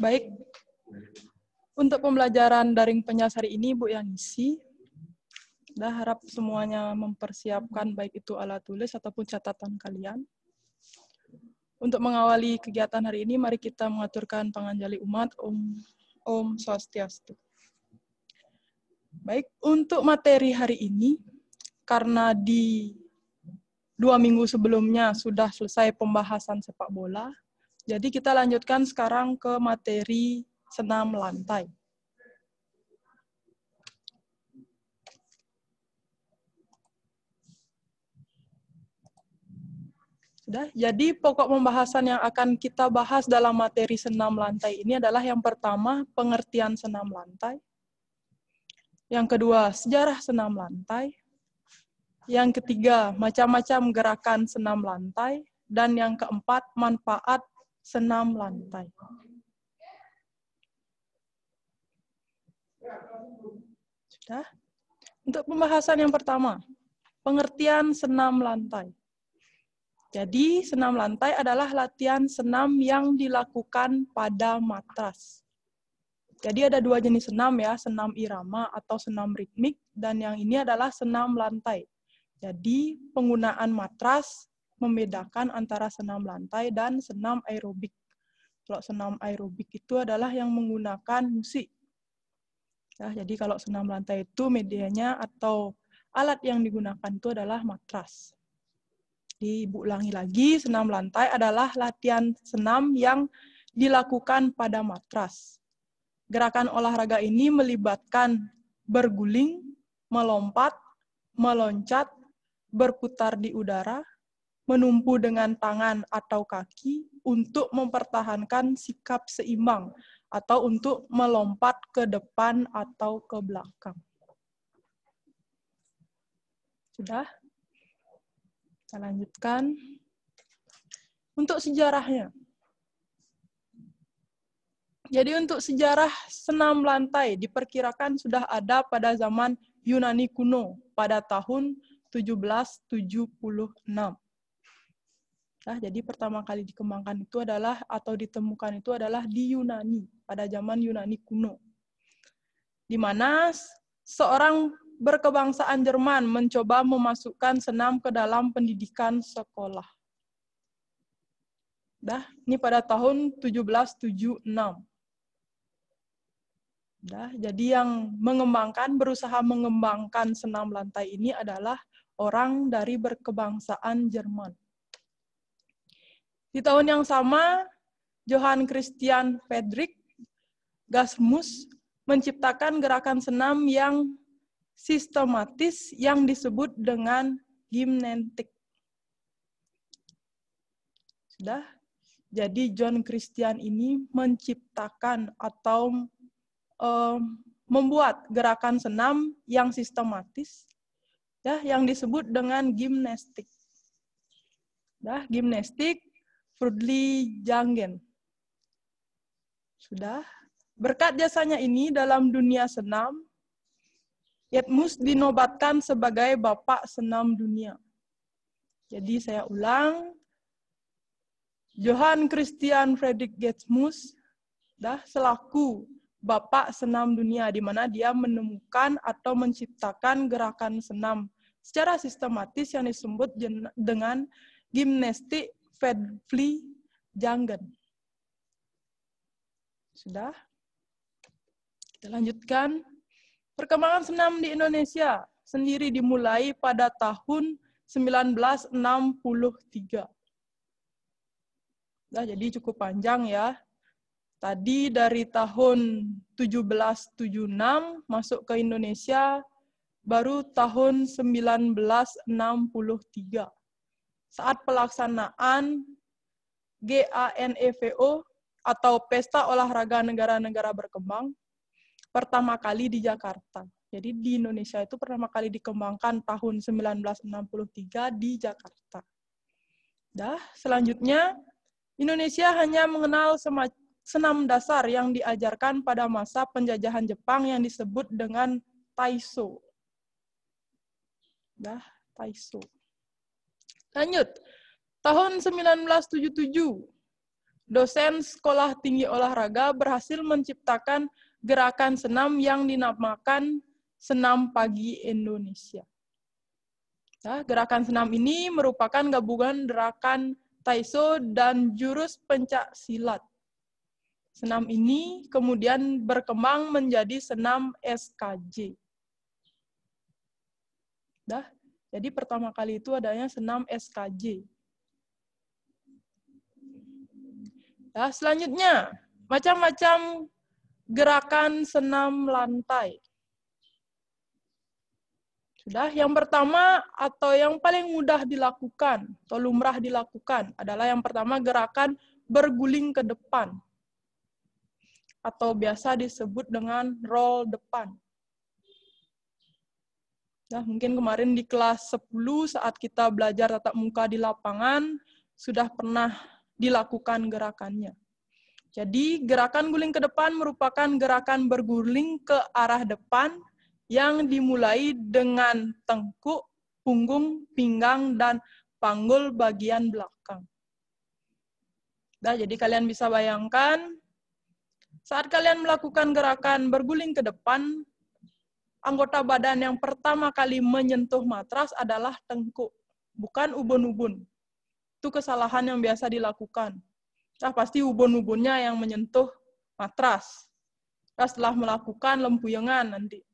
Baik. Untuk pembelajaran daring penyas ini, Bu yang isi. Dah harap semuanya mempersiapkan baik itu alat tulis ataupun catatan kalian. Untuk mengawali kegiatan hari ini, mari kita mengaturkan penganjali umat Om, Om Swastiastu. Baik, untuk materi hari ini, karena di dua minggu sebelumnya sudah selesai pembahasan sepak bola, jadi kita lanjutkan sekarang ke materi senam lantai. Sudah. Jadi pokok pembahasan yang akan kita bahas dalam materi senam lantai ini adalah yang pertama pengertian senam lantai. Yang kedua, sejarah senam lantai. Yang ketiga, macam-macam gerakan senam lantai dan yang keempat, manfaat senam lantai. Sudah? Untuk pembahasan yang pertama, pengertian senam lantai. Jadi, senam lantai adalah latihan senam yang dilakukan pada matras. Jadi ada dua jenis senam ya, senam irama atau senam ritmik, dan yang ini adalah senam lantai. Jadi penggunaan matras membedakan antara senam lantai dan senam aerobik. Kalau senam aerobik itu adalah yang menggunakan musik. Ya, jadi kalau senam lantai itu medianya atau alat yang digunakan itu adalah matras. Diulangi lagi, senam lantai adalah latihan senam yang dilakukan pada matras. Gerakan olahraga ini melibatkan berguling, melompat, meloncat, berputar di udara, menumpu dengan tangan atau kaki untuk mempertahankan sikap seimbang atau untuk melompat ke depan atau ke belakang. Sudah? Kita lanjutkan. Untuk sejarahnya. Jadi untuk sejarah senam lantai diperkirakan sudah ada pada zaman Yunani kuno pada tahun 1776 Nah, jadi pertama kali dikembangkan itu adalah atau ditemukan itu adalah di Yunani pada zaman Yunani kuno. Di mana seorang berkebangsaan Jerman mencoba memasukkan senam ke dalam pendidikan sekolah. Dah, ini pada tahun 1776. Dah, jadi yang mengembangkan berusaha mengembangkan senam lantai ini adalah orang dari berkebangsaan Jerman di tahun yang sama, Johan Christian Friedrich Gasmus menciptakan gerakan senam yang sistematis yang disebut dengan gimnastik. Sudah? Jadi John Christian ini menciptakan atau um, membuat gerakan senam yang sistematis ya yang disebut dengan gimnastik. Dah, gimnastik Prudli Janggen. Sudah. Berkat jasanya ini dalam dunia senam, Yatmus dinobatkan sebagai Bapak Senam Dunia. Jadi saya ulang, Johan Christian Frederick Yatmus dah selaku Bapak Senam Dunia, di mana dia menemukan atau menciptakan gerakan senam secara sistematis yang disebut dengan gimnastik Fedvli jangan Sudah? Kita lanjutkan. Perkembangan senam di Indonesia sendiri dimulai pada tahun 1963. Nah, jadi cukup panjang ya. Tadi dari tahun 1776 masuk ke Indonesia, baru tahun 1963 saat pelaksanaan GANEVO atau Pesta Olahraga Negara-Negara Berkembang pertama kali di Jakarta. Jadi di Indonesia itu pertama kali dikembangkan tahun 1963 di Jakarta. Dah, selanjutnya Indonesia hanya mengenal senam dasar yang diajarkan pada masa penjajahan Jepang yang disebut dengan Taiso. Dah, Taiso. Lanjut. Tahun 1977, dosen Sekolah Tinggi Olahraga berhasil menciptakan gerakan senam yang dinamakan Senam Pagi Indonesia. Nah, gerakan senam ini merupakan gabungan gerakan Taiso dan jurus pencak silat. Senam ini kemudian berkembang menjadi senam SKJ. Dah, jadi pertama kali itu adanya senam SKJ. Nah, selanjutnya, macam-macam gerakan senam lantai. Sudah, yang pertama atau yang paling mudah dilakukan atau lumrah dilakukan adalah yang pertama gerakan berguling ke depan atau biasa disebut dengan roll depan. Nah, mungkin kemarin di kelas 10 saat kita belajar tatap muka di lapangan, sudah pernah dilakukan gerakannya. Jadi, gerakan guling ke depan merupakan gerakan berguling ke arah depan yang dimulai dengan tengkuk, punggung, pinggang, dan panggul bagian belakang. Nah, jadi kalian bisa bayangkan, saat kalian melakukan gerakan berguling ke depan, anggota badan yang pertama kali menyentuh matras adalah tengkuk, bukan ubun-ubun. Itu kesalahan yang biasa dilakukan. Nah, pasti ubun-ubunnya yang menyentuh matras. Nah, setelah melakukan lempuyengan nanti.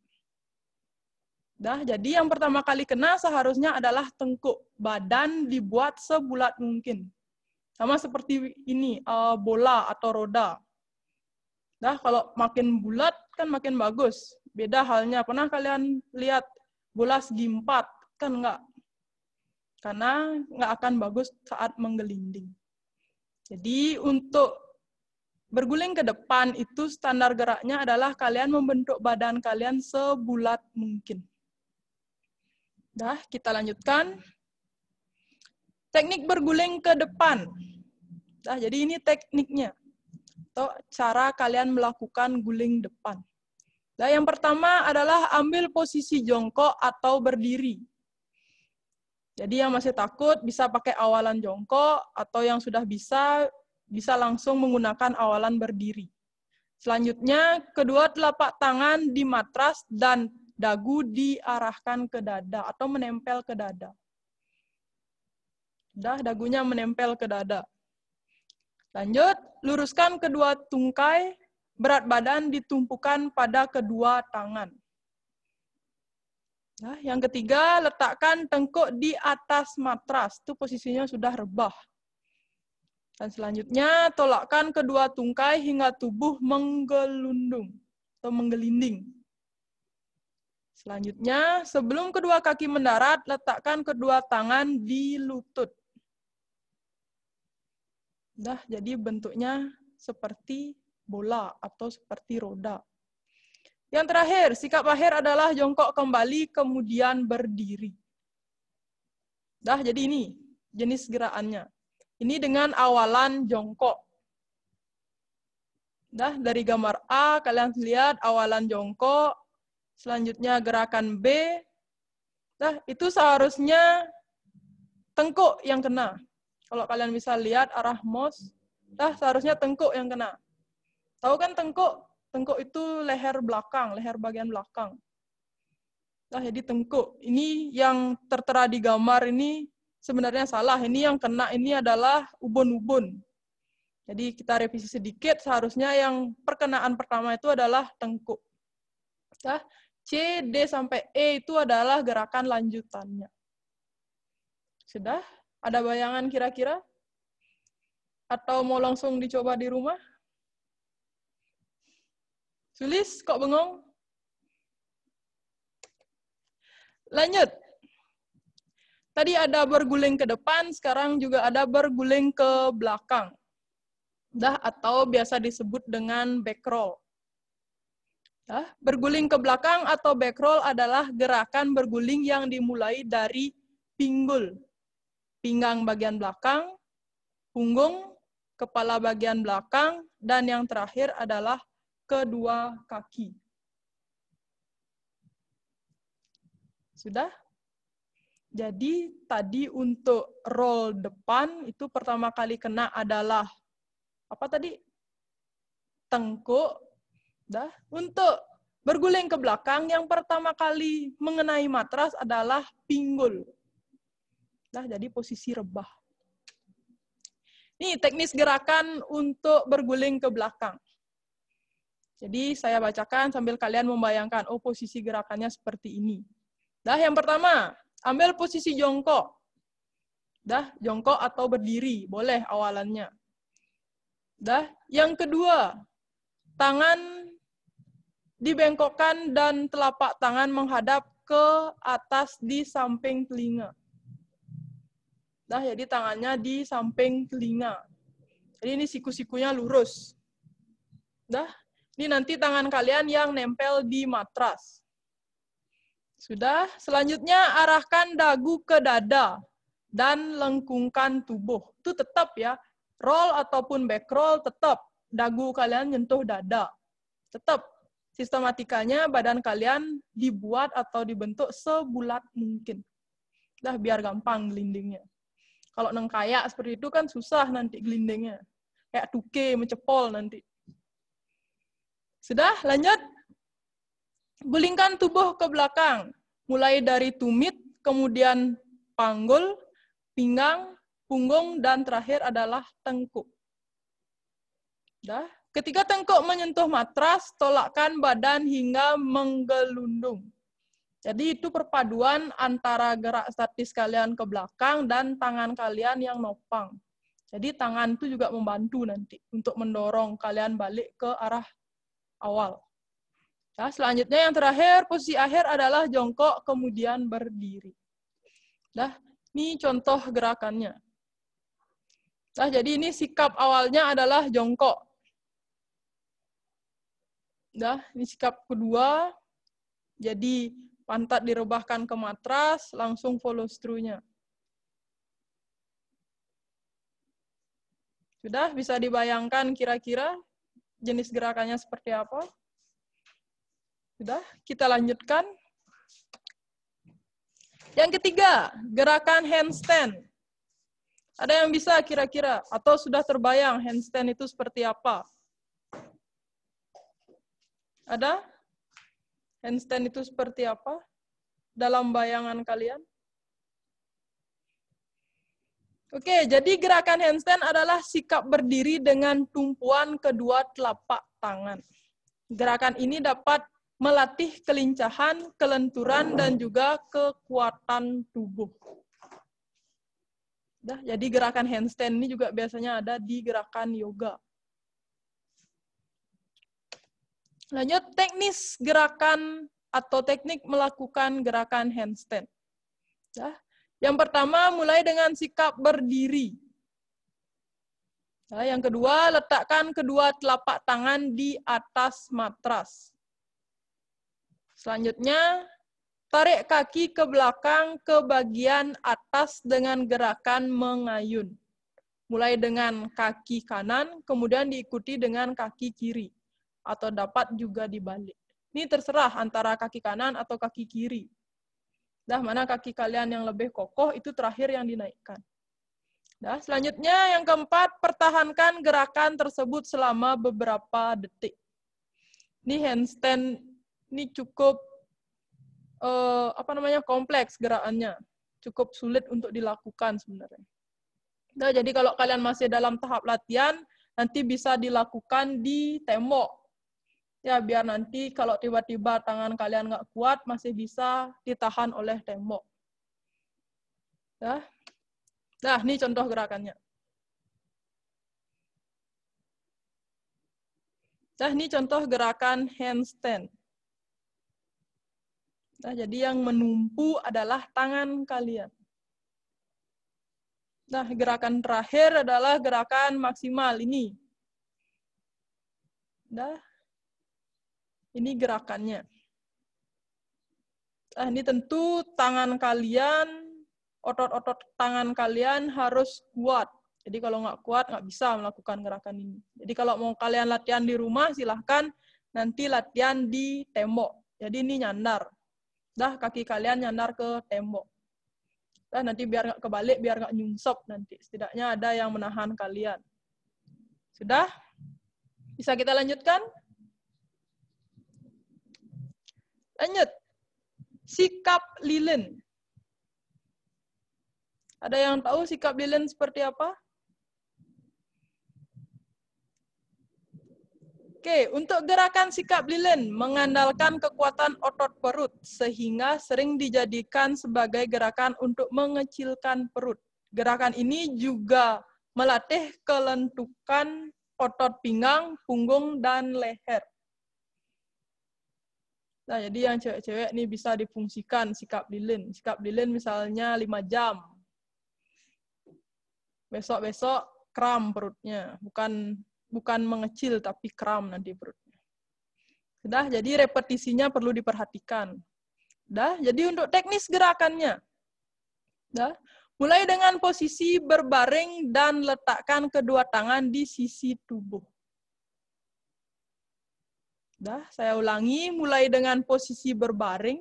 Nah, jadi yang pertama kali kena seharusnya adalah tengkuk. Badan dibuat sebulat mungkin. Sama seperti ini, eh, bola atau roda. Nah, kalau makin bulat kan makin bagus. Beda halnya, pernah kalian lihat bola segi empat? Kan enggak. Karena enggak akan bagus saat menggelinding. Jadi untuk berguling ke depan itu standar geraknya adalah kalian membentuk badan kalian sebulat mungkin. Dah, kita lanjutkan. Teknik berguling ke depan. dah jadi ini tekniknya. Atau cara kalian melakukan guling depan. Nah, yang pertama adalah ambil posisi jongkok atau berdiri. Jadi yang masih takut bisa pakai awalan jongkok atau yang sudah bisa bisa langsung menggunakan awalan berdiri. Selanjutnya, kedua telapak tangan di matras dan dagu diarahkan ke dada atau menempel ke dada. Dah dagunya menempel ke dada. Lanjut, luruskan kedua tungkai Berat badan ditumpukan pada kedua tangan. Nah, yang ketiga, letakkan tengkuk di atas matras. Itu posisinya sudah rebah. Dan selanjutnya, tolakkan kedua tungkai hingga tubuh menggelundung atau menggelinding. Selanjutnya, sebelum kedua kaki mendarat, letakkan kedua tangan di lutut. Dah, jadi bentuknya seperti bola atau seperti roda. Yang terakhir, sikap akhir adalah jongkok kembali kemudian berdiri. Dah, jadi ini jenis gerakannya. Ini dengan awalan jongkok. Dah, dari gambar A kalian lihat awalan jongkok, selanjutnya gerakan B. Dah, itu seharusnya tengkuk yang kena. Kalau kalian bisa lihat arah mouse. dah seharusnya tengkuk yang kena. Tahu kan tengkuk? Tengkuk itu leher belakang, leher bagian belakang. Nah, jadi tengkuk. Ini yang tertera di gambar ini sebenarnya salah. Ini yang kena ini adalah ubun-ubun. Jadi kita revisi sedikit, seharusnya yang perkenaan pertama itu adalah tengkuk. Nah, C, D, sampai E itu adalah gerakan lanjutannya. Sudah? Ada bayangan kira-kira? Atau mau langsung dicoba di rumah? Tulis kok bengong? Lanjut. Tadi ada berguling ke depan, sekarang juga ada berguling ke belakang. Dah atau biasa disebut dengan back roll. Dah, berguling ke belakang atau back roll adalah gerakan berguling yang dimulai dari pinggul. Pinggang bagian belakang, punggung, kepala bagian belakang, dan yang terakhir adalah kedua kaki. Sudah? Jadi tadi untuk roll depan itu pertama kali kena adalah apa tadi? Tengkuk. Dah. Untuk berguling ke belakang yang pertama kali mengenai matras adalah pinggul. Nah, jadi posisi rebah. Ini teknis gerakan untuk berguling ke belakang. Jadi saya bacakan sambil kalian membayangkan, oh posisi gerakannya seperti ini. Dah yang pertama, ambil posisi jongkok. Dah jongkok atau berdiri, boleh awalannya. Dah yang kedua, tangan dibengkokkan dan telapak tangan menghadap ke atas di samping telinga. Dah jadi tangannya di samping telinga. Jadi ini siku-sikunya lurus. Dah ini nanti tangan kalian yang nempel di matras. Sudah, selanjutnya arahkan dagu ke dada dan lengkungkan tubuh. Itu tetap ya, roll ataupun back roll tetap dagu kalian nyentuh dada. Tetap sistematikanya badan kalian dibuat atau dibentuk sebulat mungkin. Dah biar gampang gelindingnya. Kalau nengkaya seperti itu kan susah nanti gelindingnya. Kayak tuke, mencepol nanti. Sudah, lanjut. Gulingkan tubuh ke belakang, mulai dari tumit, kemudian panggul, pinggang, punggung, dan terakhir adalah tengkuk. Sudah. Ketika tengkuk menyentuh matras, tolakkan badan hingga menggelundung. Jadi itu perpaduan antara gerak statis kalian ke belakang dan tangan kalian yang nopang. Jadi tangan itu juga membantu nanti untuk mendorong kalian balik ke arah awal. nah selanjutnya yang terakhir, posisi akhir adalah jongkok kemudian berdiri. Nah, ini contoh gerakannya. Nah, jadi ini sikap awalnya adalah jongkok. Nah, ini sikap kedua. Jadi pantat direbahkan ke matras, langsung follow through-nya. Sudah bisa dibayangkan kira-kira jenis gerakannya seperti apa. Sudah, kita lanjutkan. Yang ketiga, gerakan handstand. Ada yang bisa kira-kira atau sudah terbayang handstand itu seperti apa? Ada? Handstand itu seperti apa? Dalam bayangan kalian? Oke, jadi gerakan handstand adalah sikap berdiri dengan tumpuan kedua telapak tangan. Gerakan ini dapat melatih kelincahan, kelenturan, dan juga kekuatan tubuh. Dah, jadi gerakan handstand ini juga biasanya ada di gerakan yoga. Lanjut, teknis gerakan atau teknik melakukan gerakan handstand. Dah, yang pertama mulai dengan sikap berdiri. Ya, yang kedua, letakkan kedua telapak tangan di atas matras. Selanjutnya, tarik kaki ke belakang ke bagian atas dengan gerakan mengayun. Mulai dengan kaki kanan, kemudian diikuti dengan kaki kiri. Atau dapat juga dibalik. Ini terserah antara kaki kanan atau kaki kiri. Dah, mana kaki kalian yang lebih kokoh, itu terakhir yang dinaikkan. Dah, selanjutnya yang keempat, pertahankan gerakan tersebut selama beberapa detik. Ini handstand, ini cukup eh, apa namanya kompleks gerakannya, cukup sulit untuk dilakukan sebenarnya. Nah, jadi kalau kalian masih dalam tahap latihan, nanti bisa dilakukan di tembok ya biar nanti kalau tiba-tiba tangan kalian nggak kuat masih bisa ditahan oleh tembok. Ya. Nah, ini contoh gerakannya. Nah, ini contoh gerakan handstand. Nah, jadi yang menumpu adalah tangan kalian. Nah, gerakan terakhir adalah gerakan maksimal ini. Nah, ini gerakannya. Nah, ini tentu tangan kalian, otot-otot tangan kalian harus kuat. Jadi kalau nggak kuat, nggak bisa melakukan gerakan ini. Jadi kalau mau kalian latihan di rumah, silahkan nanti latihan di tembok. Jadi ini nyandar. Dah kaki kalian nyandar ke tembok. Dah nanti biar nggak kebalik, biar nggak nyungsep nanti. Setidaknya ada yang menahan kalian. Sudah? Bisa kita lanjutkan? Lanjut. Sikap lilin. Ada yang tahu sikap lilin seperti apa? Oke, untuk gerakan sikap lilin mengandalkan kekuatan otot perut sehingga sering dijadikan sebagai gerakan untuk mengecilkan perut. Gerakan ini juga melatih kelentukan otot pinggang, punggung, dan leher. Nah, jadi yang cewek-cewek ini bisa difungsikan sikap lilin. Sikap lilin misalnya 5 jam. Besok-besok kram perutnya. Bukan bukan mengecil, tapi kram nanti perutnya. Sudah, jadi repetisinya perlu diperhatikan. Sudah, jadi untuk teknis gerakannya. Sudah, mulai dengan posisi berbaring dan letakkan kedua tangan di sisi tubuh. Dah, saya ulangi mulai dengan posisi berbaring.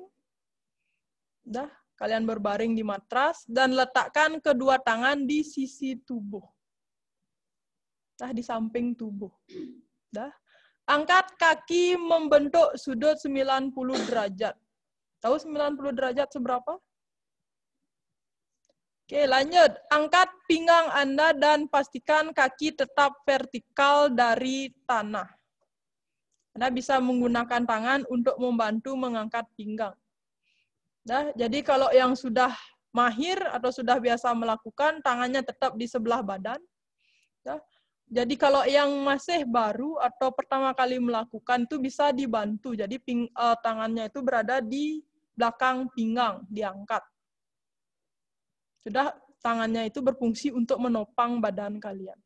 Dah, kalian berbaring di matras dan letakkan kedua tangan di sisi tubuh. Dah di samping tubuh. Dah. Angkat kaki membentuk sudut 90 derajat. Tahu 90 derajat seberapa? Oke, lanjut. Angkat pinggang Anda dan pastikan kaki tetap vertikal dari tanah. Anda bisa menggunakan tangan untuk membantu mengangkat pinggang. Nah, jadi kalau yang sudah mahir atau sudah biasa melakukan, tangannya tetap di sebelah badan. Nah, jadi kalau yang masih baru atau pertama kali melakukan itu bisa dibantu. Jadi ping, uh, tangannya itu berada di belakang pinggang, diangkat. Sudah tangannya itu berfungsi untuk menopang badan kalian.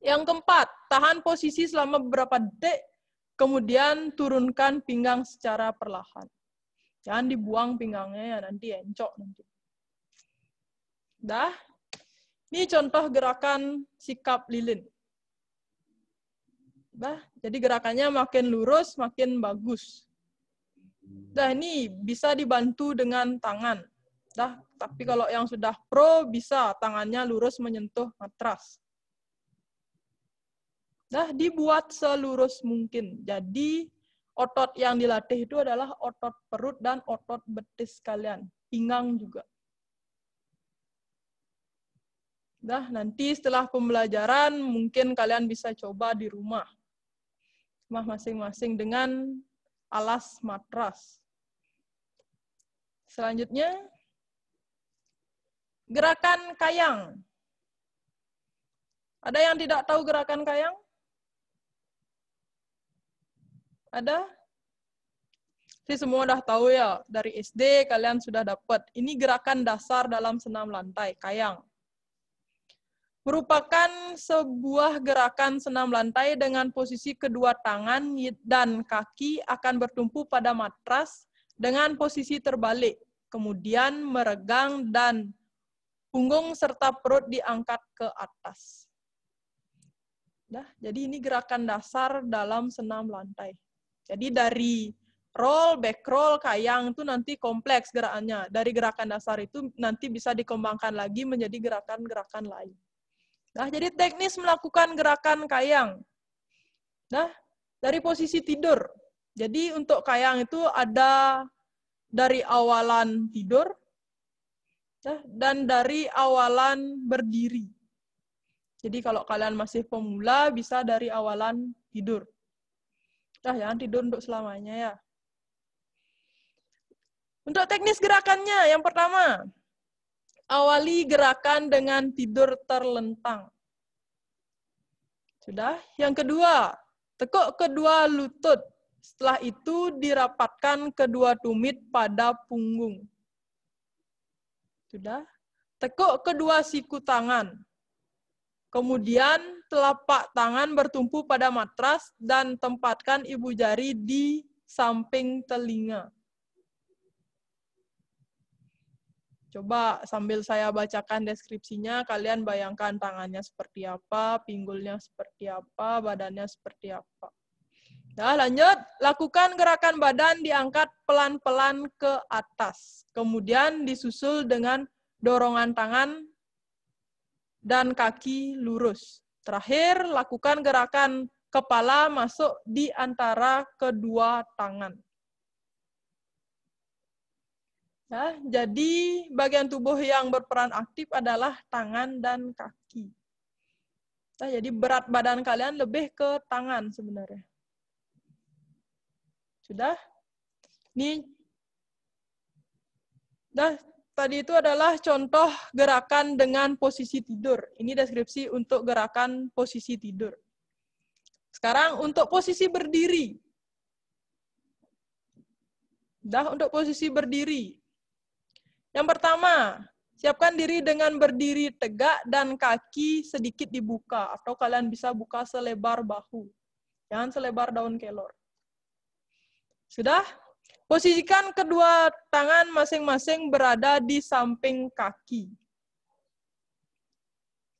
Yang keempat, tahan posisi selama beberapa detik Kemudian turunkan pinggang secara perlahan. Jangan dibuang pinggangnya ya nanti encok nanti. Dah. Ini contoh gerakan sikap lilin. Dah, jadi gerakannya makin lurus, makin bagus. Dah, ini bisa dibantu dengan tangan. Dah, tapi kalau yang sudah pro bisa tangannya lurus menyentuh matras. Nah, dibuat selurus mungkin. Jadi, otot yang dilatih itu adalah otot perut dan otot betis kalian. pinggang juga. Nah, nanti setelah pembelajaran, mungkin kalian bisa coba di rumah. Rumah masing-masing dengan alas matras. Selanjutnya, gerakan kayang. Ada yang tidak tahu gerakan kayang? Ada? sih semua udah tahu ya, dari SD kalian sudah dapat. Ini gerakan dasar dalam senam lantai, kayang. Merupakan sebuah gerakan senam lantai dengan posisi kedua tangan dan kaki akan bertumpu pada matras dengan posisi terbalik, kemudian meregang dan punggung serta perut diangkat ke atas. Nah, jadi ini gerakan dasar dalam senam lantai. Jadi dari roll, back roll, kayang itu nanti kompleks gerakannya. Dari gerakan dasar itu nanti bisa dikembangkan lagi menjadi gerakan-gerakan lain. Nah, jadi teknis melakukan gerakan kayang. Nah, dari posisi tidur. Jadi untuk kayang itu ada dari awalan tidur nah, dan dari awalan berdiri. Jadi kalau kalian masih pemula bisa dari awalan tidur. Dah jangan tidur untuk selamanya ya. Untuk teknis gerakannya, yang pertama, awali gerakan dengan tidur terlentang. Sudah. Yang kedua, tekuk kedua lutut. Setelah itu dirapatkan kedua tumit pada punggung. Sudah. Tekuk kedua siku tangan. Kemudian telapak tangan bertumpu pada matras dan tempatkan ibu jari di samping telinga. Coba sambil saya bacakan deskripsinya, kalian bayangkan tangannya seperti apa, pinggulnya seperti apa, badannya seperti apa. Nah, lanjut. Lakukan gerakan badan diangkat pelan-pelan ke atas. Kemudian disusul dengan dorongan tangan dan kaki lurus. Terakhir, lakukan gerakan kepala masuk di antara kedua tangan. Ya, jadi bagian tubuh yang berperan aktif adalah tangan dan kaki. Nah, jadi berat badan kalian lebih ke tangan sebenarnya. Sudah? Ini Dah, tadi itu adalah contoh gerakan dengan posisi tidur. Ini deskripsi untuk gerakan posisi tidur. Sekarang untuk posisi berdiri. Dah untuk posisi berdiri. Yang pertama, siapkan diri dengan berdiri tegak dan kaki sedikit dibuka atau kalian bisa buka selebar bahu. Jangan selebar daun kelor. Sudah? Posisikan kedua tangan masing-masing berada di samping kaki.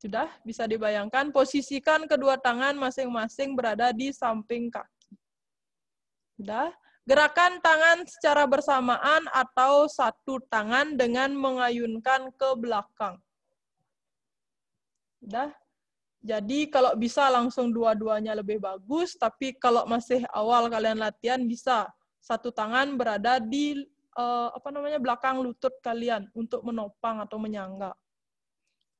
Sudah bisa dibayangkan, posisikan kedua tangan masing-masing berada di samping kaki. Sudah? Gerakan tangan secara bersamaan atau satu tangan dengan mengayunkan ke belakang. Sudah? Jadi kalau bisa langsung dua-duanya lebih bagus, tapi kalau masih awal kalian latihan bisa satu tangan berada di uh, apa namanya belakang lutut kalian untuk menopang atau menyangga.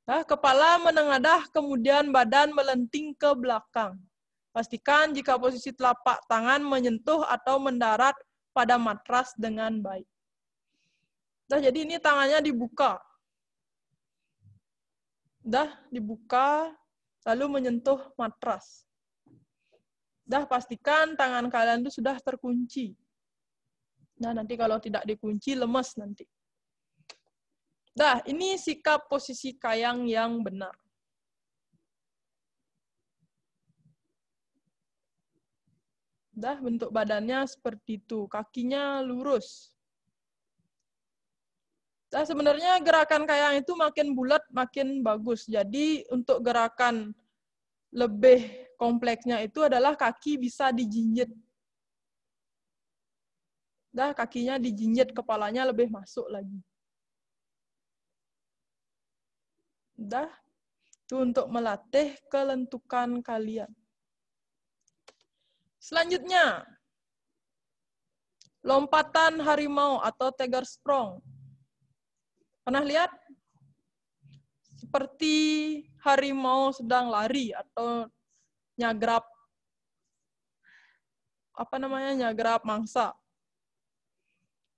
Nah, kepala menengadah kemudian badan melenting ke belakang. Pastikan jika posisi telapak tangan menyentuh atau mendarat pada matras dengan baik. Dah jadi ini tangannya dibuka. Dah dibuka lalu menyentuh matras. Dah pastikan tangan kalian itu sudah terkunci Nah, nanti kalau tidak dikunci, lemas nanti. Nah, ini sikap posisi kayang yang benar. Dah bentuk badannya seperti itu, kakinya lurus. Nah, sebenarnya gerakan kayang itu makin bulat makin bagus. Jadi untuk gerakan lebih kompleksnya itu adalah kaki bisa dijinjit dah kakinya dijinjit kepalanya lebih masuk lagi. Dah itu untuk melatih kelentukan kalian. Selanjutnya, lompatan harimau atau tiger sprong. Pernah lihat? Seperti harimau sedang lari atau nyagrap apa namanya nyagrap mangsa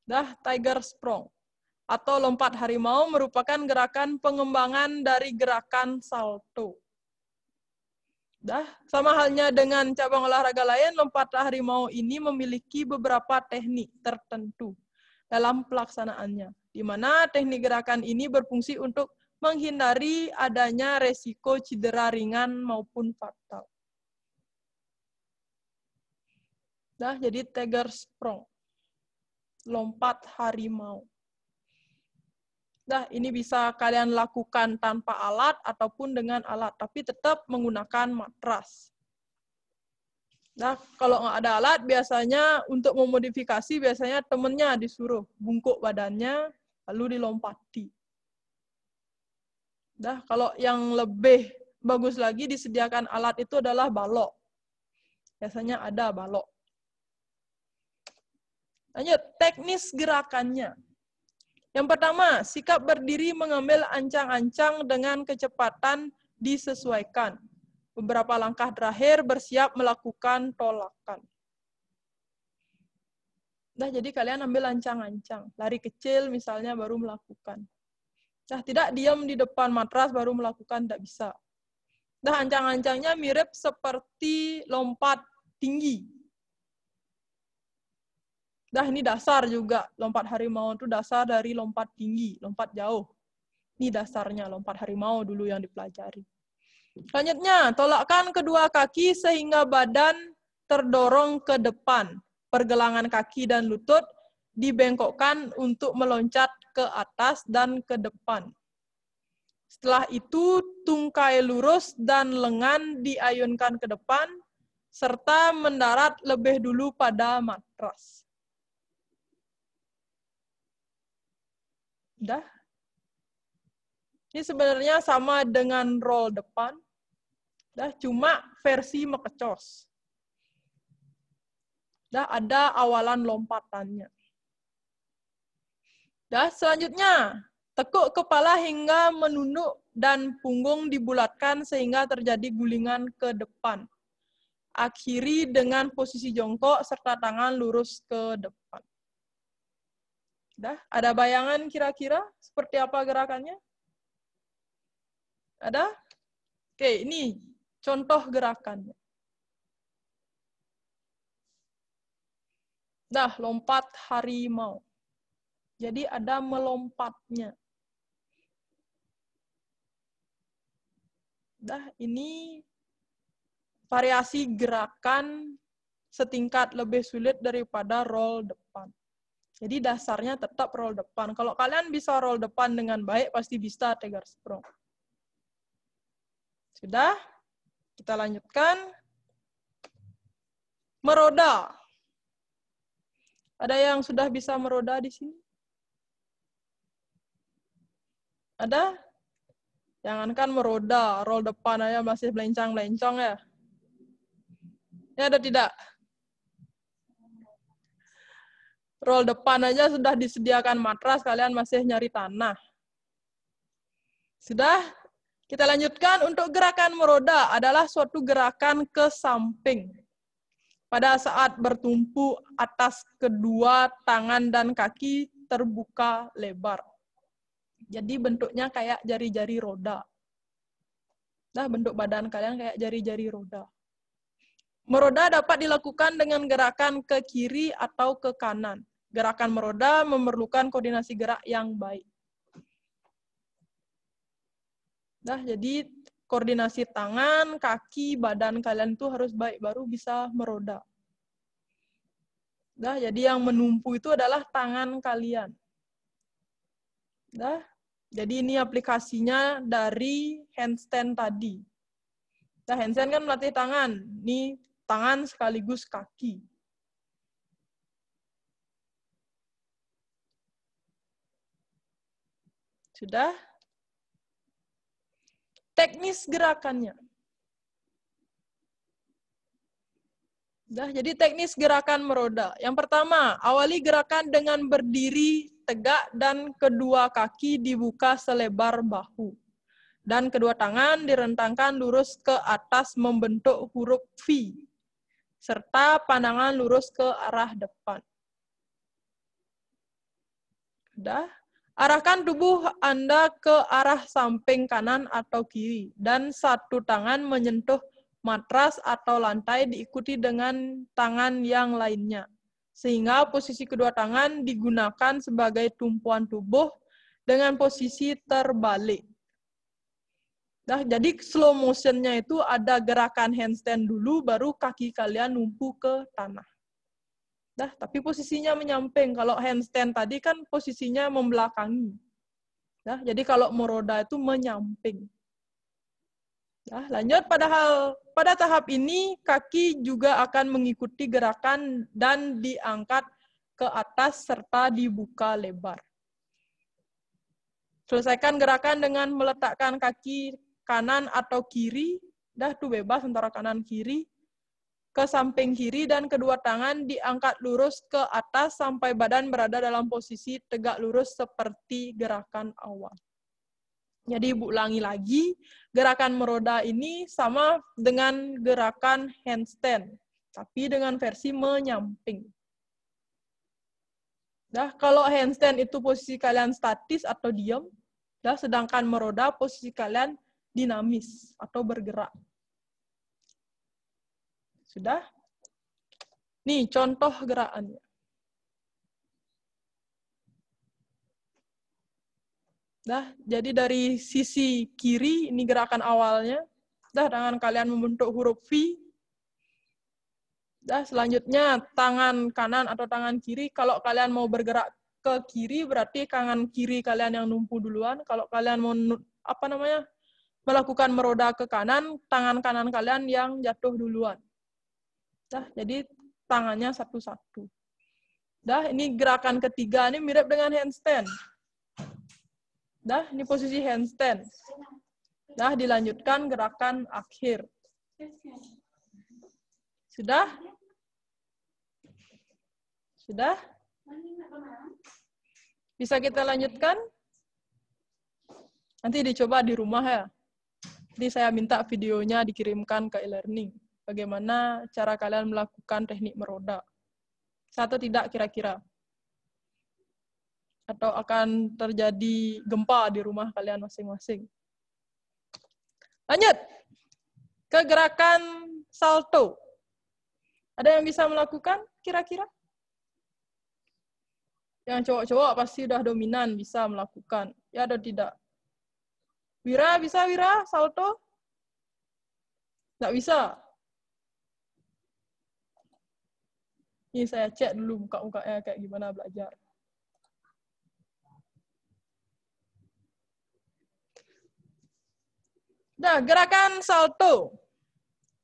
dah tiger sprong atau lompat harimau merupakan gerakan pengembangan dari gerakan salto. Dah, sama halnya dengan cabang olahraga lain, lompat harimau ini memiliki beberapa teknik tertentu dalam pelaksanaannya, di mana teknik gerakan ini berfungsi untuk menghindari adanya resiko cedera ringan maupun fatal. Dah jadi tiger sprong lompat harimau. Nah, ini bisa kalian lakukan tanpa alat ataupun dengan alat, tapi tetap menggunakan matras. Nah, kalau nggak ada alat, biasanya untuk memodifikasi, biasanya temennya disuruh bungkuk badannya, lalu dilompati. Nah, kalau yang lebih bagus lagi disediakan alat itu adalah balok. Biasanya ada balok. Lanjut, teknis gerakannya. Yang pertama, sikap berdiri mengambil ancang-ancang dengan kecepatan disesuaikan. Beberapa langkah terakhir bersiap melakukan tolakan. Nah, jadi kalian ambil ancang-ancang. Lari kecil misalnya baru melakukan. Nah, tidak diam di depan matras baru melakukan, tidak bisa. Nah, ancang-ancangnya mirip seperti lompat tinggi. Dah ini dasar juga, lompat harimau itu dasar dari lompat tinggi, lompat jauh. Ini dasarnya lompat harimau dulu yang dipelajari. Selanjutnya, tolakkan kedua kaki sehingga badan terdorong ke depan. Pergelangan kaki dan lutut dibengkokkan untuk meloncat ke atas dan ke depan. Setelah itu, tungkai lurus dan lengan diayunkan ke depan, serta mendarat lebih dulu pada matras. Udah. Ini sebenarnya sama dengan roll depan. Dah, cuma versi mekecos. Dah, ada awalan lompatannya. Dah, selanjutnya, tekuk kepala hingga menunduk dan punggung dibulatkan sehingga terjadi gulingan ke depan. Akhiri dengan posisi jongkok serta tangan lurus ke depan. Dah, ada bayangan kira-kira seperti apa gerakannya? Ada? Oke, ini contoh gerakannya. Dah, lompat harimau. Jadi ada melompatnya. Dah, ini variasi gerakan setingkat lebih sulit daripada roll depan. Jadi dasarnya tetap roll depan. Kalau kalian bisa roll depan dengan baik, pasti bisa tegar sprung. Sudah? Kita lanjutkan. Meroda. Ada yang sudah bisa meroda di sini? Ada? Jangankan meroda, roll depan aja masih melencang-melencang ya. Ini ya ada tidak? roll depan aja sudah disediakan matras, kalian masih nyari tanah. Sudah? Kita lanjutkan untuk gerakan meroda adalah suatu gerakan ke samping. Pada saat bertumpu atas kedua tangan dan kaki terbuka lebar. Jadi bentuknya kayak jari-jari roda. Nah, bentuk badan kalian kayak jari-jari roda. Meroda dapat dilakukan dengan gerakan ke kiri atau ke kanan. Gerakan meroda memerlukan koordinasi gerak yang baik. Nah, jadi koordinasi tangan, kaki, badan kalian tuh harus baik baru bisa meroda. Dah, jadi yang menumpu itu adalah tangan kalian. Dah, jadi ini aplikasinya dari handstand tadi. Dah handstand kan melatih tangan. Ini tangan sekaligus kaki. Sudah? Teknis gerakannya. Dah, jadi teknis gerakan meroda. Yang pertama, awali gerakan dengan berdiri tegak dan kedua kaki dibuka selebar bahu. Dan kedua tangan direntangkan lurus ke atas membentuk huruf V. Serta pandangan lurus ke arah depan. Dah. Arahkan tubuh Anda ke arah samping kanan atau kiri, dan satu tangan menyentuh matras atau lantai diikuti dengan tangan yang lainnya. Sehingga posisi kedua tangan digunakan sebagai tumpuan tubuh dengan posisi terbalik. Nah, jadi slow motion-nya itu ada gerakan handstand dulu, baru kaki kalian numpu ke tanah. Dah, tapi posisinya menyamping. Kalau handstand tadi kan posisinya membelakangi. Dah, jadi kalau moroda itu menyamping. Dah, lanjut padahal pada tahap ini kaki juga akan mengikuti gerakan dan diangkat ke atas serta dibuka lebar. Selesaikan gerakan dengan meletakkan kaki kanan atau kiri. Dah, tuh bebas antara kanan kiri ke samping kiri dan kedua tangan diangkat lurus ke atas sampai badan berada dalam posisi tegak lurus seperti gerakan awal. Jadi Ibu ulangi lagi, gerakan meroda ini sama dengan gerakan handstand, tapi dengan versi menyamping. Dah, kalau handstand itu posisi kalian statis atau diam, dah sedangkan meroda posisi kalian dinamis atau bergerak. Sudah? Nih, contoh gerakannya. Dah, jadi dari sisi kiri, ini gerakan awalnya. Dah, tangan kalian membentuk huruf V. Dah, selanjutnya tangan kanan atau tangan kiri. Kalau kalian mau bergerak ke kiri, berarti tangan kiri kalian yang numpu duluan. Kalau kalian mau, apa namanya, melakukan meroda ke kanan, tangan kanan kalian yang jatuh duluan. Dah, jadi tangannya satu-satu. Dah, ini gerakan ketiga ini mirip dengan handstand. Dah, ini posisi handstand. Dah, dilanjutkan gerakan akhir. Sudah? Sudah? Bisa kita lanjutkan? Nanti dicoba di rumah ya. Nanti saya minta videonya dikirimkan ke e-learning bagaimana cara kalian melakukan teknik meroda. Satu tidak kira-kira. Atau akan terjadi gempa di rumah kalian masing-masing. Lanjut. Kegerakan salto. Ada yang bisa melakukan kira-kira? Yang cowok-cowok pasti sudah dominan bisa melakukan. Ya atau tidak? Wira bisa Wira salto? Nggak bisa. ini iya, saya cek dulu buka-bukanya kayak gimana belajar. Nah, gerakan salto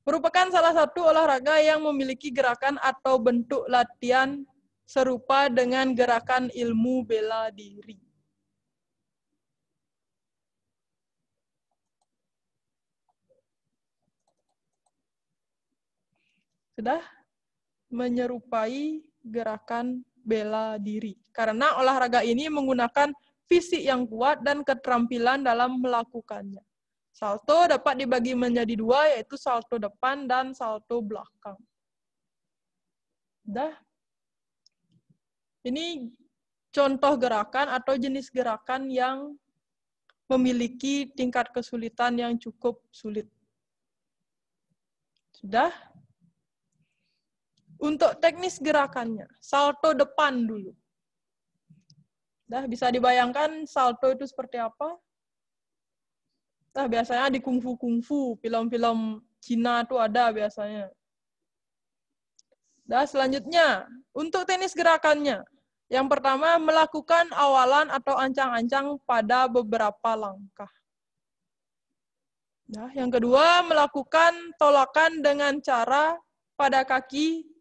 merupakan salah satu olahraga yang memiliki gerakan atau bentuk latihan serupa dengan gerakan ilmu bela diri. Sudah? menyerupai gerakan bela diri. Karena olahraga ini menggunakan fisik yang kuat dan keterampilan dalam melakukannya. Salto dapat dibagi menjadi dua, yaitu salto depan dan salto belakang. Dah. Ini contoh gerakan atau jenis gerakan yang memiliki tingkat kesulitan yang cukup sulit. Sudah? Untuk teknis gerakannya, salto depan dulu. Dah bisa dibayangkan salto itu seperti apa? Nah, biasanya di kungfu-kungfu, film-film Cina itu ada biasanya. Dah selanjutnya, untuk teknis gerakannya. Yang pertama, melakukan awalan atau ancang-ancang pada beberapa langkah. Nah, yang kedua, melakukan tolakan dengan cara pada kaki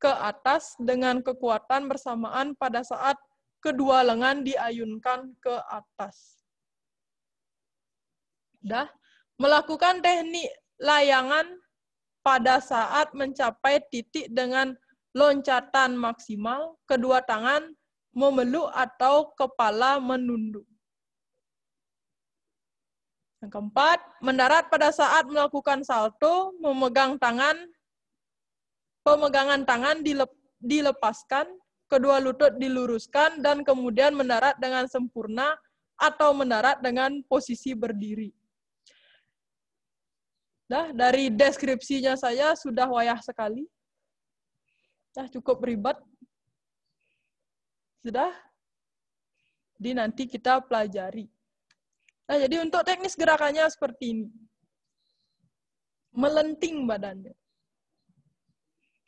ke atas dengan kekuatan bersamaan pada saat kedua lengan diayunkan ke atas. Dah, melakukan teknik layangan pada saat mencapai titik dengan loncatan maksimal, kedua tangan memeluk atau kepala menunduk. Yang keempat, mendarat pada saat melakukan salto, memegang tangan Pemegangan tangan dilep, dilepaskan, kedua lutut diluruskan, dan kemudian mendarat dengan sempurna atau mendarat dengan posisi berdiri. Nah, dari deskripsinya saya sudah wayah sekali. Nah, cukup ribet. Sudah? Jadi nanti kita pelajari. Nah, jadi untuk teknis gerakannya seperti ini. Melenting badannya.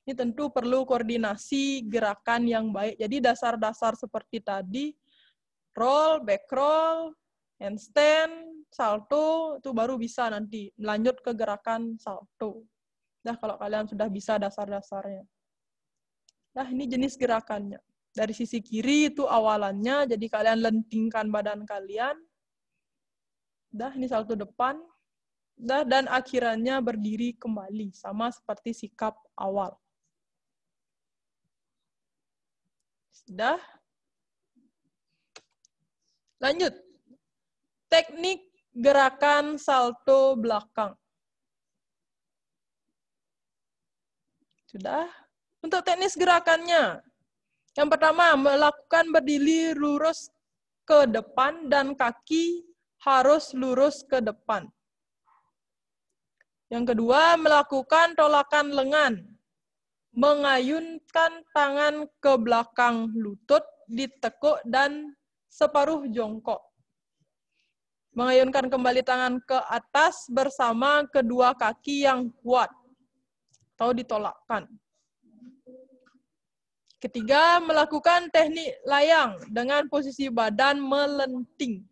Ini tentu perlu koordinasi gerakan yang baik. Jadi dasar-dasar seperti tadi, roll, back roll, handstand, salto, itu baru bisa nanti lanjut ke gerakan salto. Nah kalau kalian sudah bisa dasar-dasarnya. Nah, ini jenis gerakannya. Dari sisi kiri itu awalannya, jadi kalian lentingkan badan kalian. Dah, ini salto depan. Dah, dan akhirannya berdiri kembali, sama seperti sikap awal. Sudah? Lanjut. Teknik gerakan salto belakang. Sudah? Untuk teknis gerakannya, yang pertama, melakukan berdiri lurus ke depan dan kaki harus lurus ke depan. Yang kedua, melakukan tolakan lengan mengayunkan tangan ke belakang lutut, ditekuk, dan separuh jongkok. Mengayunkan kembali tangan ke atas bersama kedua kaki yang kuat atau ditolakkan. Ketiga, melakukan teknik layang dengan posisi badan melenting.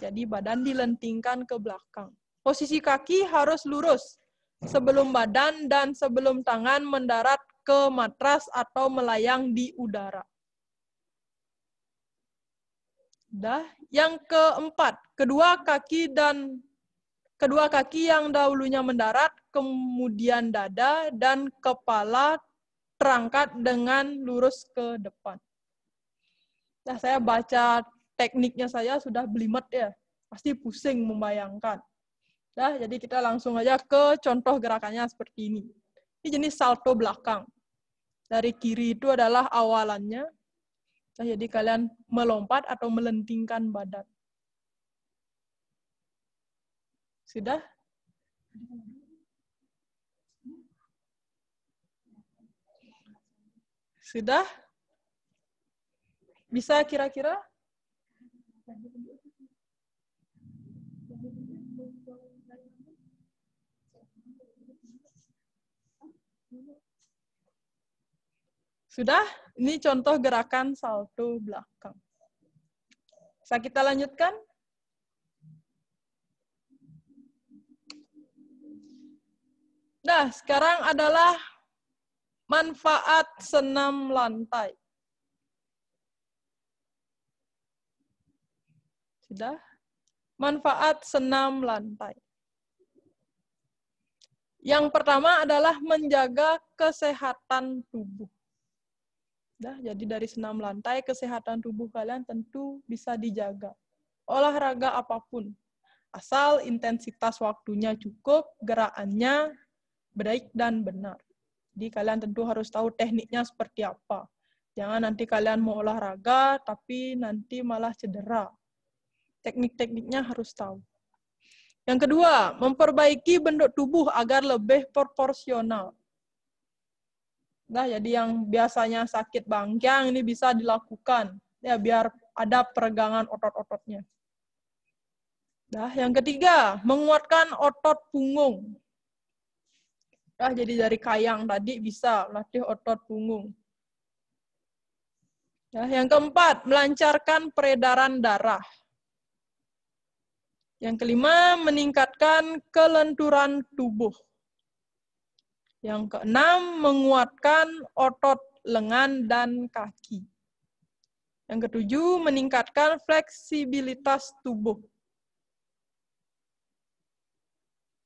Jadi badan dilentingkan ke belakang. Posisi kaki harus lurus, sebelum badan dan sebelum tangan mendarat ke matras atau melayang di udara. Dah. Yang keempat, kedua kaki dan kedua kaki yang dahulunya mendarat, kemudian dada dan kepala terangkat dengan lurus ke depan. Nah, saya baca tekniknya saya sudah belimet ya. Pasti pusing membayangkan. Nah, jadi kita langsung aja ke contoh gerakannya seperti ini. Ini jenis salto belakang. Dari kiri itu adalah awalannya. Nah, jadi kalian melompat atau melentingkan badan. Sudah? Sudah? Bisa kira-kira? Sudah? Ini contoh gerakan salto belakang. Bisa kita lanjutkan? Nah, sekarang adalah manfaat senam lantai. Sudah? Manfaat senam lantai. Yang pertama adalah menjaga kesehatan tubuh. Dah, jadi dari senam lantai, kesehatan tubuh kalian tentu bisa dijaga. Olahraga apapun, asal intensitas waktunya cukup, gerakannya baik dan benar. Jadi kalian tentu harus tahu tekniknya seperti apa. Jangan nanti kalian mau olahraga, tapi nanti malah cedera. Teknik-tekniknya harus tahu. Yang kedua, memperbaiki bentuk tubuh agar lebih proporsional. Nah, jadi yang biasanya sakit bangkang ini bisa dilakukan ya biar ada peregangan otot-ototnya. Nah, yang ketiga, menguatkan otot punggung. Nah, jadi dari kayang tadi bisa latih otot punggung. Nah, yang keempat, melancarkan peredaran darah. Yang kelima, meningkatkan kelenturan tubuh. Yang keenam, menguatkan otot lengan dan kaki. Yang ketujuh, meningkatkan fleksibilitas tubuh.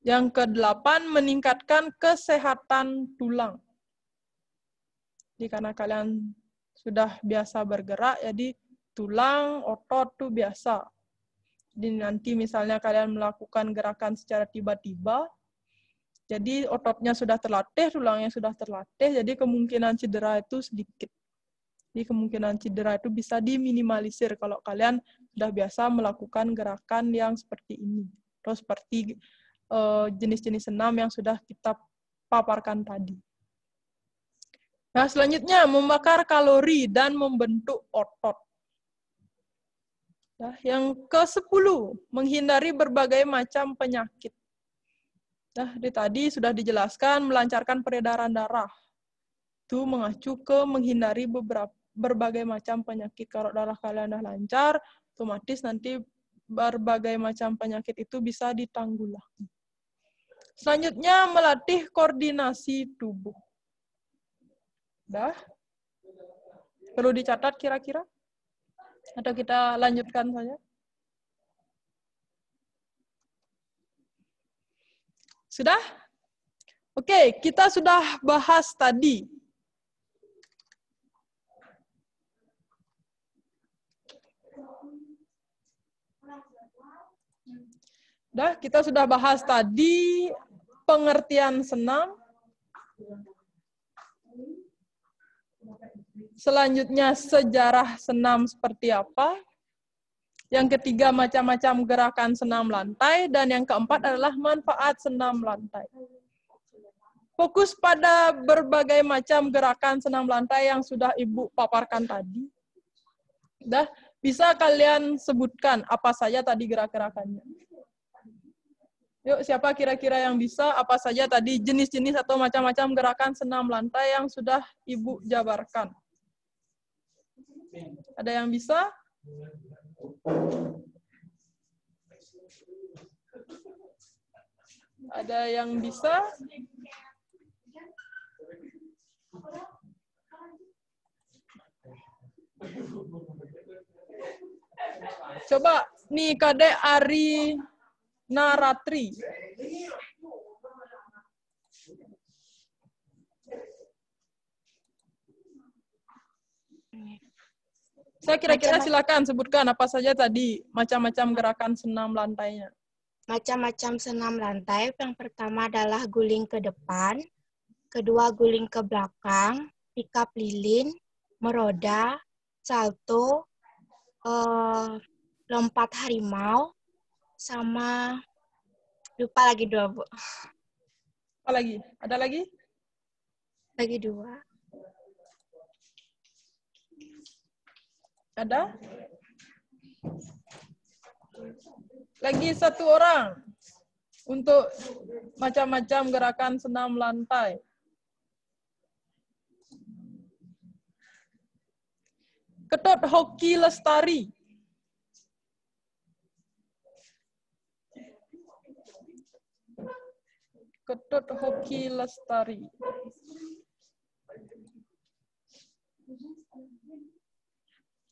Yang kedelapan, meningkatkan kesehatan tulang. Jadi karena kalian sudah biasa bergerak, jadi tulang, otot tuh biasa. Jadi nanti misalnya kalian melakukan gerakan secara tiba-tiba, jadi ototnya sudah terlatih, tulangnya sudah terlatih, jadi kemungkinan cedera itu sedikit. Jadi kemungkinan cedera itu bisa diminimalisir kalau kalian sudah biasa melakukan gerakan yang seperti ini. terus seperti eh, jenis-jenis senam yang sudah kita paparkan tadi. Nah, selanjutnya membakar kalori dan membentuk otot. Nah, yang ke-10, menghindari berbagai macam penyakit. Nah, di tadi sudah dijelaskan melancarkan peredaran darah. Itu mengacu ke menghindari beberapa berbagai macam penyakit. Kalau darah kalian sudah lancar, otomatis nanti berbagai macam penyakit itu bisa ditanggulangi. Selanjutnya melatih koordinasi tubuh. Dah? Perlu dicatat kira-kira? Atau kita lanjutkan saja? Sudah? Oke, kita sudah bahas tadi. Dah, kita sudah bahas tadi pengertian senam. Selanjutnya sejarah senam seperti apa? yang ketiga macam-macam gerakan senam lantai, dan yang keempat adalah manfaat senam lantai. Fokus pada berbagai macam gerakan senam lantai yang sudah Ibu paparkan tadi. Dah, bisa kalian sebutkan apa saja tadi gerak-gerakannya? Yuk, siapa kira-kira yang bisa apa saja tadi jenis-jenis atau macam-macam gerakan senam lantai yang sudah Ibu jabarkan? Ada yang bisa? Ada yang bisa? Coba nih Kade Ari Naratri. Saya nah, kira-kira silakan sebutkan apa saja tadi macam-macam gerakan senam lantainya. Macam-macam senam lantai. Yang pertama adalah guling ke depan, kedua guling ke belakang, pikap lilin, meroda, salto, eh, lompat harimau, sama lupa lagi dua bu. Apa lagi? Ada lagi? Lagi dua. Ada? Lagi satu orang untuk macam-macam gerakan senam lantai. Ketut Hoki Lestari. Ketut Hoki Lestari.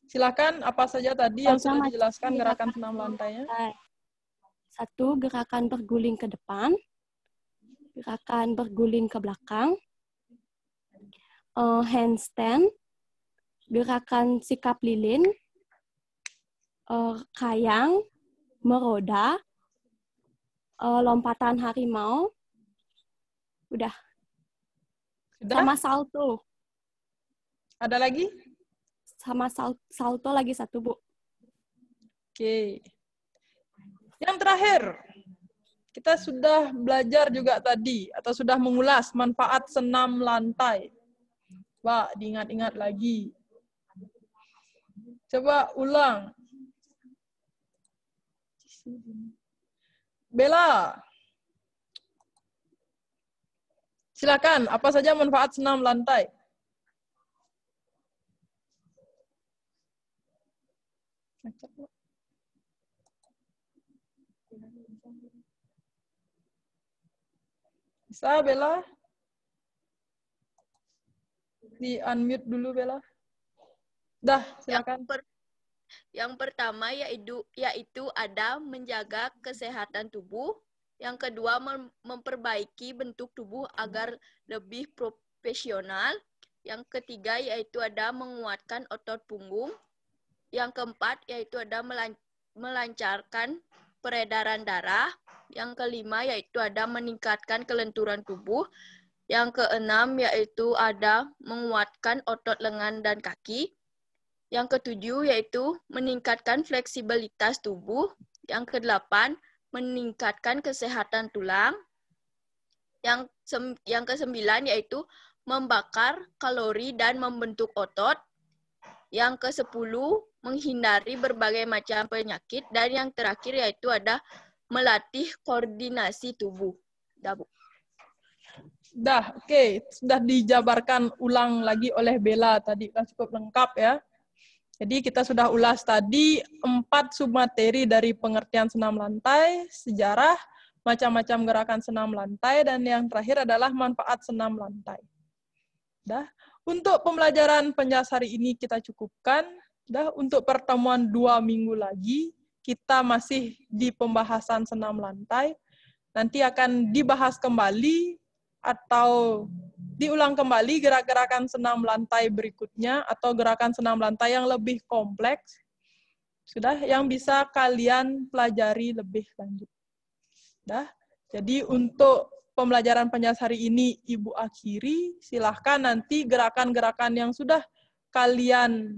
Silakan apa saja tadi yang sudah dijelaskan gerakan senam lantainya. Satu, gerakan berguling ke depan. Gerakan berguling ke belakang. Uh, handstand. Gerakan sikap lilin. Uh, kayang. Meroda. Uh, lompatan harimau. Udah. Sudah? Sama salto. Ada lagi? sama sal salto lagi satu, Bu. Oke. Yang terakhir, kita sudah belajar juga tadi atau sudah mengulas manfaat senam lantai. pak diingat-ingat lagi. Coba ulang. Bella, silakan apa saja manfaat senam lantai? Bisa Bella? Di unmute dulu Bella. Dah, silakan. Yang, per, yang pertama yaitu yaitu ada menjaga kesehatan tubuh. Yang kedua mem memperbaiki bentuk tubuh agar lebih profesional. Yang ketiga yaitu ada menguatkan otot punggung. Yang keempat yaitu ada melancarkan peredaran darah. Yang kelima yaitu ada meningkatkan kelenturan tubuh. Yang keenam yaitu ada menguatkan otot lengan dan kaki. Yang ketujuh yaitu meningkatkan fleksibilitas tubuh. Yang kedelapan meningkatkan kesehatan tulang. Yang yang kesembilan yaitu membakar kalori dan membentuk otot. Yang kesepuluh menghindari berbagai macam penyakit dan yang terakhir yaitu ada melatih koordinasi tubuh. Dah, Bu. Dah, oke. Okay. Sudah dijabarkan ulang lagi oleh Bella tadi. Sudah cukup lengkap ya. Jadi kita sudah ulas tadi empat submateri dari pengertian senam lantai, sejarah, macam-macam gerakan senam lantai, dan yang terakhir adalah manfaat senam lantai. Dah. Untuk pembelajaran penjelasan hari ini kita cukupkan. Dah untuk pertemuan dua minggu lagi kita masih di pembahasan senam lantai. Nanti akan dibahas kembali atau diulang kembali gerak-gerakan senam lantai berikutnya atau gerakan senam lantai yang lebih kompleks. Sudah yang bisa kalian pelajari lebih lanjut. Dah. Jadi untuk pembelajaran penjelas hari ini Ibu akhiri, silahkan nanti gerakan-gerakan yang sudah kalian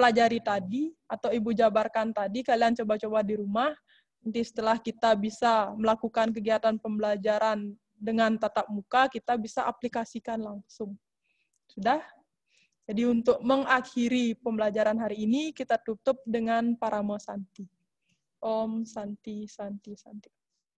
pelajari tadi atau Ibu jabarkan tadi, kalian coba-coba di rumah. Nanti setelah kita bisa melakukan kegiatan pembelajaran dengan tatap muka, kita bisa aplikasikan langsung. Sudah? Jadi untuk mengakhiri pembelajaran hari ini, kita tutup dengan Paramo Santi. Om Santi, Santi, Santi.